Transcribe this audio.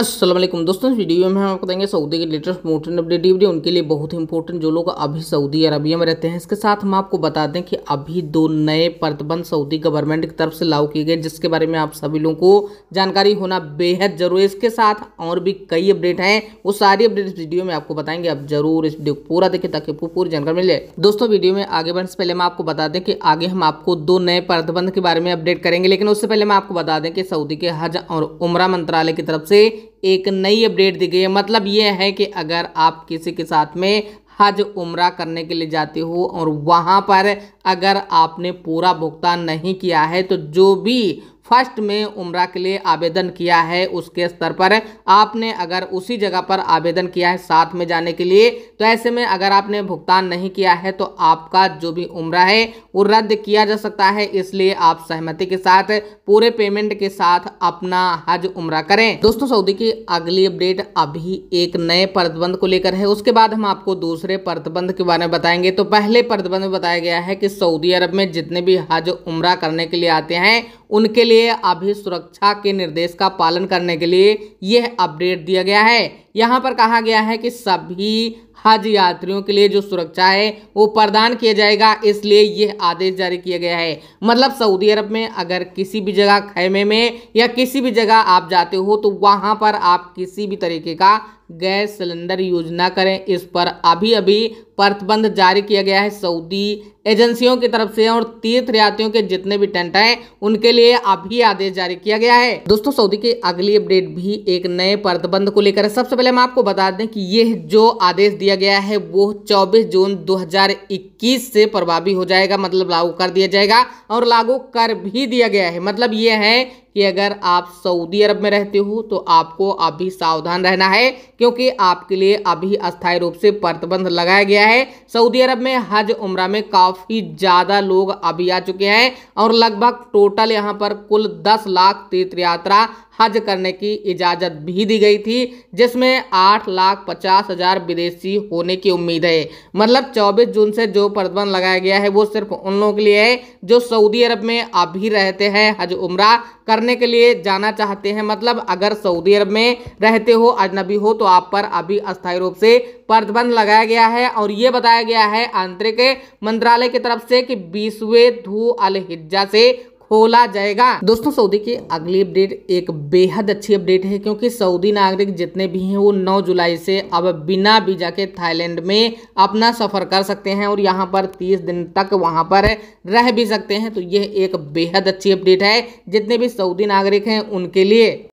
असलम दोस्तों इस वीडियो में हम आपको बताएंगे सऊदी के लेटेस्ट मोटन अपडेट वीडियो उनके लिए बहुत ही इंपॉर्टेंट जो लोग अभी सऊदी अरबिया में रहते हैं इसके साथ हम आपको बता दें कि अभी दो नए प्रतिबंध सऊदी गवर्नमेंट की तरफ से लागू किए गए जिसके बारे में आप सभी लोगों को जानकारी होना बेहद जरूरी है इसके साथ और भी कई अपडेट हैं वो सारी अपडेट इस वीडियो में आपको बताएंगे आप जरूर इस वीडियो पूरा देखें ताकि आपको पूरी जानकारी मिले दोस्तों वीडियो में आगे बढ़ने से पहले मैं आपको बता दें कि आगे हम आपको दो नए प्रतिबंध के बारे में अपडेट करेंगे लेकिन उससे पहले मैं आपको बता दें कि सऊदी के हज और उमरा मंत्रालय की तरफ से एक नई अपडेट दी गई है मतलब ये है कि अगर आप किसी के साथ में हज उम्र करने के लिए जाते हो और वहाँ पर अगर आपने पूरा भुगतान नहीं किया है तो जो भी फर्स्ट में उम्र के लिए आवेदन किया है उसके स्तर पर आपने अगर उसी जगह पर आवेदन किया है साथ में जाने के लिए तो ऐसे में अगर आपने भुगतान नहीं किया है तो आपका जो भी उम्र है वो रद्द किया जा सकता है इसलिए आप सहमति के साथ पूरे पेमेंट के साथ अपना हज उम्र करें दोस्तों सऊदी की अगली अपडेट अभी एक नए प्रतिबंध को लेकर है उसके बाद हम आपको दूसरे प्रतिबंध के बारे में बताएंगे तो पहले प्रतिबंध बताया गया है कि सऊदी अरब में जितने भी हज उम्र करने के लिए आते हैं उनके लिए लिए अभी सुरक्षा के निर्देश का पालन करने के लिए यह अपडेट दिया गया है यहाँ पर कहा गया है कि सभी हज यात्रियों के लिए जो सुरक्षा है वो प्रदान किया जाएगा इसलिए यह आदेश जारी किया गया है मतलब सऊदी अरब में अगर किसी भी जगह खैमे में या किसी भी जगह आप जाते हो तो वहाँ पर आप किसी भी तरीके का गैस सिलेंडर यूज ना करें इस पर अभी अभी प्रतिबंध जारी किया गया है सऊदी एजेंसियों की तरफ से और तीर्थ यात्रियों के जितने भी टेंट हैं उनके लिए अभी आदेश जारी किया गया है दोस्तों सऊदी की अगली अपडेट भी एक नए प्रतिबंध को लेकर सबसे पहले हम आपको बता दें कि यह जो आदेश दिया दिया गया है वो 24 जून 2021 से प्रभावी हो जाएगा मतलब लागू कर दिया जाएगा और लागू कर भी दिया गया है मतलब ये है कि अगर आप सऊदी अरब में रहते हो तो आपको अभी सावधान रहना है क्योंकि आपके लिए अभी अस्थायी रूप से प्रतिबंध लगाया गया है सऊदी अरब में हज उम्र में काफ़ी ज़्यादा लोग अभी आ चुके हैं और लगभग टोटल यहाँ पर कुल दस लाख तीर्थ यात्रा हज करने की इजाज़त भी दी गई थी जिसमें आठ लाख पचास हज़ार विदेशी होने की उम्मीद है मतलब 24 जून से जो प्रतिबंध लगाया गया है वो सिर्फ उन लोगों के लिए है जो सऊदी अरब में अभी रहते हैं हज उम्र कर करने के लिए जाना चाहते हैं मतलब अगर सऊदी अरब में रहते हो अजनबी हो तो आप पर अभी अस्थायी रूप से प्रतिबंध लगाया गया है और ये बताया गया है आंतरिक मंत्रालय की तरफ से कि बीसवें धू अल हिज्जा से खोला जाएगा दोस्तों सऊदी की अगली अपडेट एक बेहद अच्छी अपडेट है क्योंकि सऊदी नागरिक जितने भी हैं वो 9 जुलाई से अब बिना वीजा के थाईलैंड में अपना सफर कर सकते हैं और यहाँ पर 30 दिन तक वहाँ पर रह भी सकते हैं तो यह एक बेहद अच्छी अपडेट है जितने भी सऊदी नागरिक हैं उनके लिए